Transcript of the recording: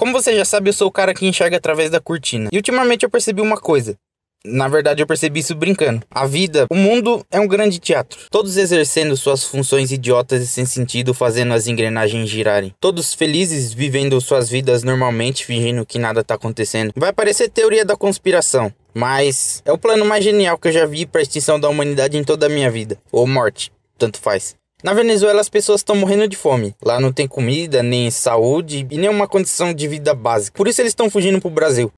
Como você já sabe, eu sou o cara que enxerga através da cortina. E ultimamente eu percebi uma coisa. Na verdade, eu percebi isso brincando. A vida, o mundo é um grande teatro. Todos exercendo suas funções idiotas e sem sentido, fazendo as engrenagens girarem. Todos felizes, vivendo suas vidas normalmente, fingindo que nada tá acontecendo. Vai parecer teoria da conspiração, mas é o plano mais genial que eu já vi para extinção da humanidade em toda a minha vida. Ou morte, tanto faz. Na Venezuela as pessoas estão morrendo de fome. Lá não tem comida, nem saúde e nenhuma condição de vida básica. Por isso eles estão fugindo para o Brasil.